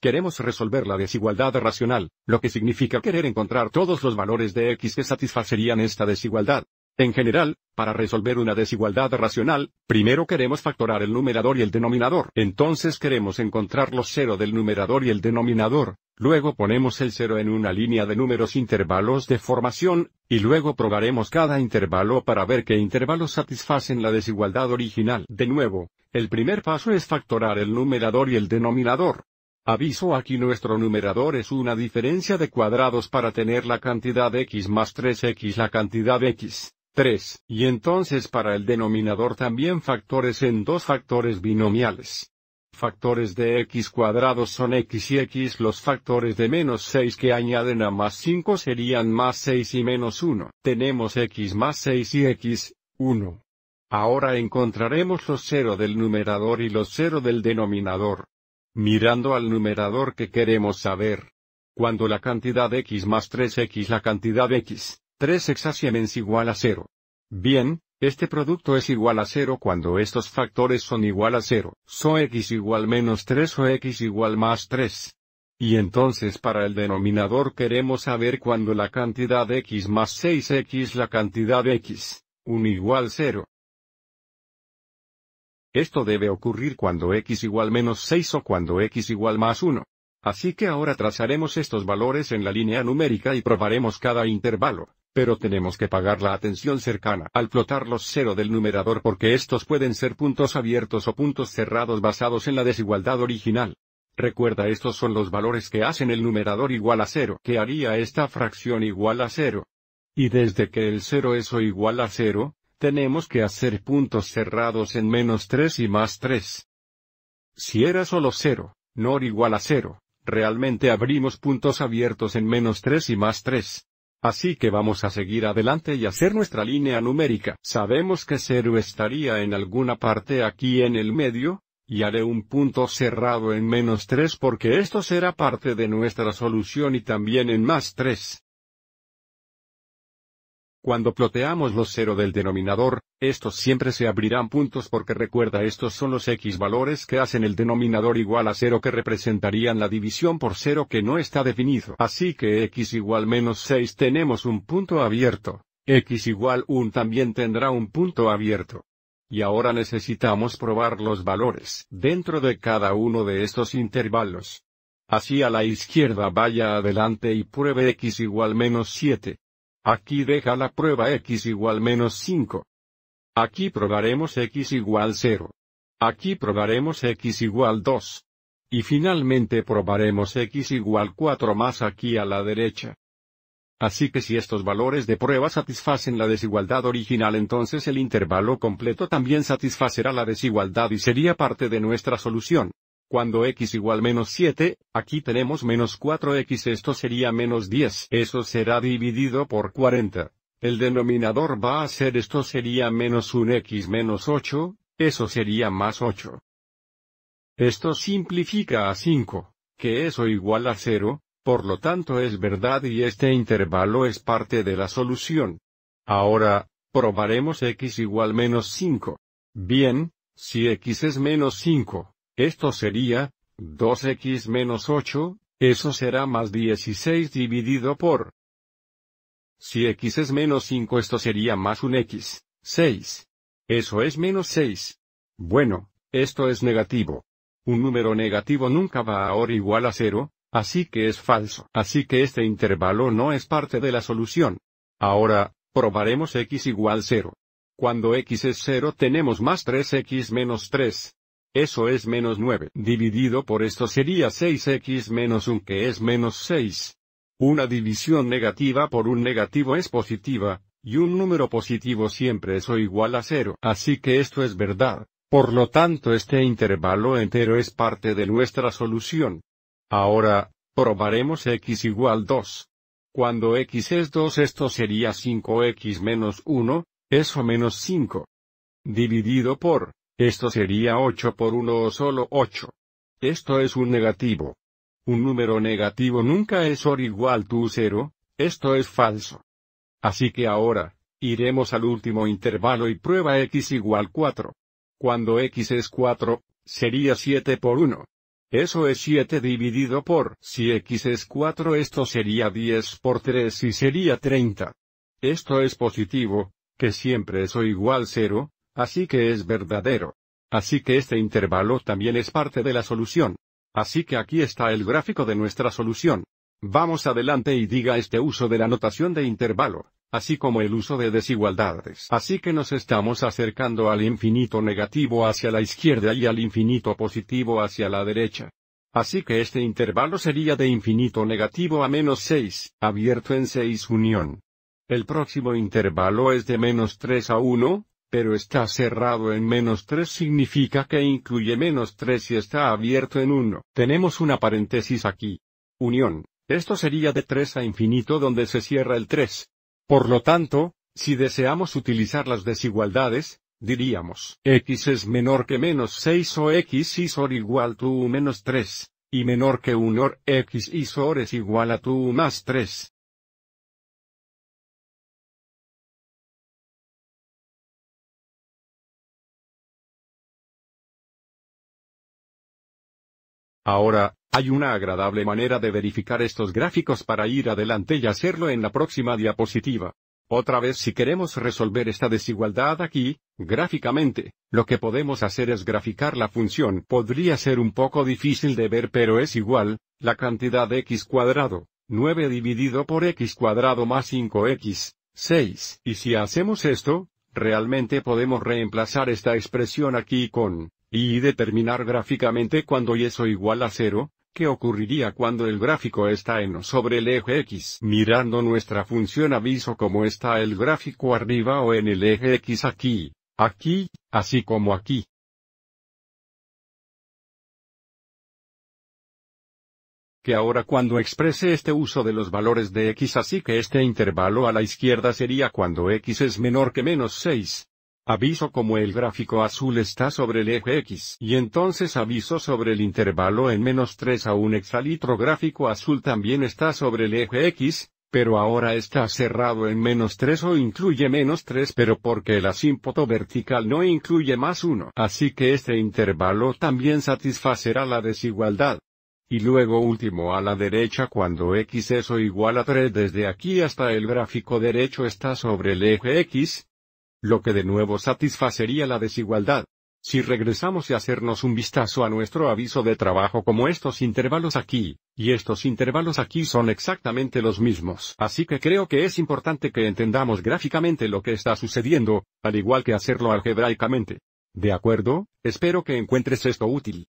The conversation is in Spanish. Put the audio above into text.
Queremos resolver la desigualdad racional, lo que significa querer encontrar todos los valores de X que satisfacerían esta desigualdad. En general, para resolver una desigualdad racional, primero queremos factorar el numerador y el denominador. Entonces queremos encontrar los cero del numerador y el denominador, luego ponemos el cero en una línea de números intervalos de formación, y luego probaremos cada intervalo para ver qué intervalos satisfacen la desigualdad original. De nuevo, el primer paso es factorar el numerador y el denominador. Aviso aquí nuestro numerador es una diferencia de cuadrados para tener la cantidad x más 3x la cantidad x. 3, y entonces para el denominador también factores en dos factores binomiales. Factores de x cuadrados son x y x los factores de menos 6 que añaden a más 5 serían más 6 y menos 1. Tenemos x más 6 y x, 1, Ahora encontraremos los cero del numerador y los cero del denominador. Mirando al numerador que queremos saber. Cuando la cantidad x más 3x la cantidad x, 3 es igual a 0. Bien, este producto es igual a 0 cuando estos factores son igual a 0. So x igual menos 3 o x igual más 3. Y entonces para el denominador queremos saber cuando la cantidad x más 6x la cantidad x, 1 igual 0. Esto debe ocurrir cuando x igual menos 6 o cuando x igual más 1. Así que ahora trazaremos estos valores en la línea numérica y probaremos cada intervalo, pero tenemos que pagar la atención cercana al plotar los cero del numerador porque estos pueden ser puntos abiertos o puntos cerrados basados en la desigualdad original. Recuerda estos son los valores que hacen el numerador igual a 0. que haría esta fracción igual a 0? Y desde que el cero es o igual a 0? Tenemos que hacer puntos cerrados en menos 3 y más 3. Si era solo 0, NOR igual a 0, realmente abrimos puntos abiertos en menos 3 y más 3. Así que vamos a seguir adelante y hacer nuestra línea numérica. Sabemos que 0 estaría en alguna parte aquí en el medio, y haré un punto cerrado en menos 3 porque esto será parte de nuestra solución y también en más 3. Cuando ploteamos los cero del denominador, estos siempre se abrirán puntos porque recuerda estos son los x valores que hacen el denominador igual a 0 que representarían la división por cero que no está definido. Así que x igual menos 6 tenemos un punto abierto. x igual 1 también tendrá un punto abierto. Y ahora necesitamos probar los valores dentro de cada uno de estos intervalos. Así a la izquierda vaya adelante y pruebe x igual menos 7. Aquí deja la prueba x igual menos 5. Aquí probaremos x igual 0. Aquí probaremos x igual 2. Y finalmente probaremos x igual 4 más aquí a la derecha. Así que si estos valores de prueba satisfacen la desigualdad original entonces el intervalo completo también satisfacerá la desigualdad y sería parte de nuestra solución. Cuando x igual menos 7, aquí tenemos menos 4x esto sería menos 10. Eso será dividido por 40. El denominador va a ser esto sería menos 1x menos 8, eso sería más 8. Esto simplifica a 5, que eso igual a 0, por lo tanto es verdad y este intervalo es parte de la solución. Ahora, probaremos x igual menos 5. Bien, si x es menos 5, esto sería, 2x menos 8, eso será más 16 dividido por. Si x es menos 5 esto sería más un x, 6. Eso es menos 6. Bueno, esto es negativo. Un número negativo nunca va a igual a 0, así que es falso. Así que este intervalo no es parte de la solución. Ahora, probaremos x igual 0. Cuando x es 0 tenemos más 3x menos 3. Eso es menos 9 dividido por esto sería 6x menos 1 que es menos 6. Una división negativa por un negativo es positiva, y un número positivo siempre es o igual a 0. Así que esto es verdad. Por lo tanto este intervalo entero es parte de nuestra solución. Ahora, probaremos x igual 2. Cuando x es 2 esto sería 5x menos 1, eso menos 5. Dividido por esto sería 8 por 1 o solo 8. Esto es un negativo. Un número negativo nunca es or igual to 0, esto es falso. Así que ahora, iremos al último intervalo y prueba x igual 4. Cuando x es 4, sería 7 por 1. Eso es 7 dividido por, si x es 4 esto sería 10 por 3 y sería 30. Esto es positivo, que siempre es o igual 0, Así que es verdadero. Así que este intervalo también es parte de la solución. Así que aquí está el gráfico de nuestra solución. Vamos adelante y diga este uso de la notación de intervalo, así como el uso de desigualdades. Así que nos estamos acercando al infinito negativo hacia la izquierda y al infinito positivo hacia la derecha. Así que este intervalo sería de infinito negativo a menos 6, abierto en 6 unión. El próximo intervalo es de menos 3 a 1, pero está cerrado en menos 3 significa que incluye menos 3 y está abierto en 1. Tenemos una paréntesis aquí. Unión. Esto sería de 3 a infinito donde se cierra el 3. Por lo tanto, si deseamos utilizar las desigualdades, diríamos x es menor que menos 6 o x is or igual tu menos 3, y menor que 1 or x is or es igual a tu más 3. Ahora, hay una agradable manera de verificar estos gráficos para ir adelante y hacerlo en la próxima diapositiva. Otra vez si queremos resolver esta desigualdad aquí, gráficamente, lo que podemos hacer es graficar la función. Podría ser un poco difícil de ver pero es igual, la cantidad x cuadrado, 9 dividido por x cuadrado más 5x, 6. Y si hacemos esto, realmente podemos reemplazar esta expresión aquí con y determinar gráficamente cuando y eso igual a cero, ¿qué ocurriría cuando el gráfico está en o sobre el eje X? Mirando nuestra función aviso como está el gráfico arriba o en el eje X aquí, aquí, así como aquí. que ahora cuando exprese este uso de los valores de x así que este intervalo a la izquierda sería cuando x es menor que menos 6, aviso como el gráfico azul está sobre el eje X y entonces aviso sobre el intervalo en menos 3 a un hexalitro gráfico azul también está sobre el eje X, pero ahora está cerrado en menos 3 o incluye menos 3 pero porque el asímpoto vertical no incluye más 1. Así que este intervalo también satisfacerá la desigualdad. Y luego último a la derecha cuando x es o igual a 3 desde aquí hasta el gráfico derecho está sobre el eje x, lo que de nuevo satisfacería la desigualdad. Si regresamos y hacernos un vistazo a nuestro aviso de trabajo como estos intervalos aquí, y estos intervalos aquí son exactamente los mismos. Así que creo que es importante que entendamos gráficamente lo que está sucediendo, al igual que hacerlo algebraicamente. ¿De acuerdo? Espero que encuentres esto útil.